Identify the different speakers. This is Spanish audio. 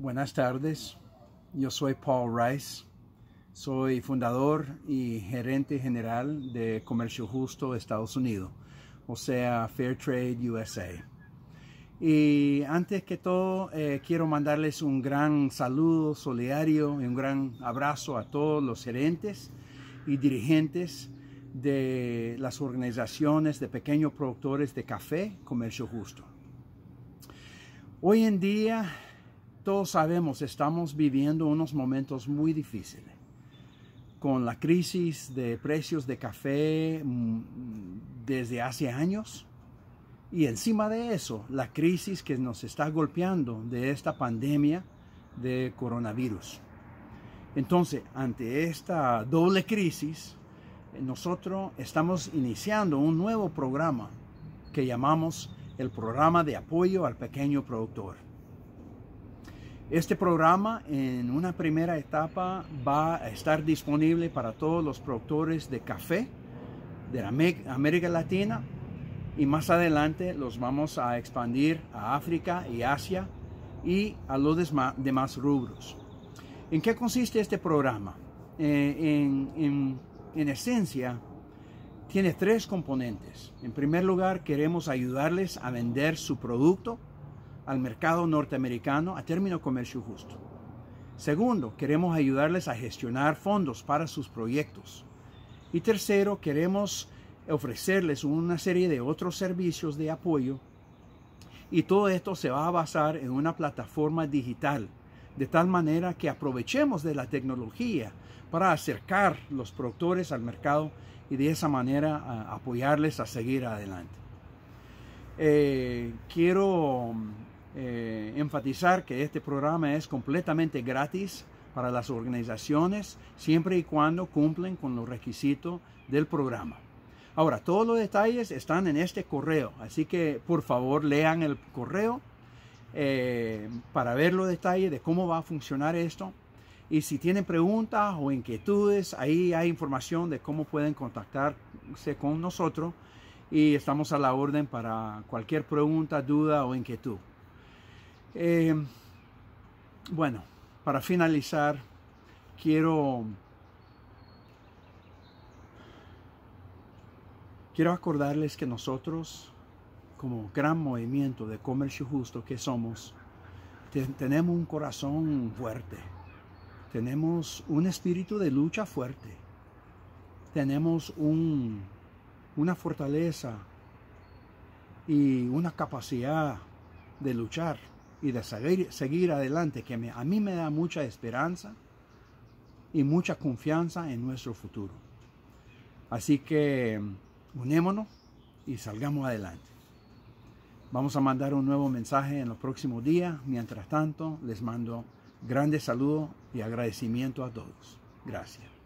Speaker 1: Buenas tardes, yo soy Paul Rice, soy fundador y gerente general de Comercio Justo Estados Unidos, o sea, Fair Trade USA. Y antes que todo, eh, quiero mandarles un gran saludo solidario y un gran abrazo a todos los gerentes y dirigentes de las organizaciones de pequeños productores de café Comercio Justo. Hoy en día todos sabemos, estamos viviendo unos momentos muy difíciles con la crisis de precios de café mm, desde hace años. Y encima de eso, la crisis que nos está golpeando de esta pandemia de coronavirus. Entonces, ante esta doble crisis, nosotros estamos iniciando un nuevo programa que llamamos el programa de apoyo al pequeño productor. Este programa en una primera etapa va a estar disponible para todos los productores de café de América Latina y más adelante los vamos a expandir a África y Asia y a los demás rubros. ¿En qué consiste este programa? Eh, en esencia, tiene tres componentes. En primer lugar, queremos ayudarles a vender su producto al mercado norteamericano a término comercio justo. Segundo, queremos ayudarles a gestionar fondos para sus proyectos. Y tercero, queremos ofrecerles una serie de otros servicios de apoyo. Y todo esto se va a basar en una plataforma digital, de tal manera que aprovechemos de la tecnología para acercar los productores al mercado y de esa manera apoyarles a seguir adelante. Eh, quiero eh, enfatizar que este programa es completamente gratis para las organizaciones siempre y cuando cumplen con los requisitos del programa. Ahora, todos los detalles están en este correo, así que por favor lean el correo eh, para ver los detalles de cómo va a funcionar esto. Y si tienen preguntas o inquietudes, ahí hay información de cómo pueden contactarse con nosotros y estamos a la orden para cualquier pregunta, duda o inquietud. Eh, bueno, para finalizar, quiero, quiero acordarles que nosotros, como gran movimiento de comercio justo que somos, tenemos un corazón fuerte, tenemos un espíritu de lucha fuerte, tenemos un, una fortaleza y una capacidad de luchar y de seguir, seguir adelante, que a mí me da mucha esperanza y mucha confianza en nuestro futuro. Así que unémonos y salgamos adelante. Vamos a mandar un nuevo mensaje en los próximos días. Mientras tanto, les mando grandes saludos y agradecimiento a todos. Gracias.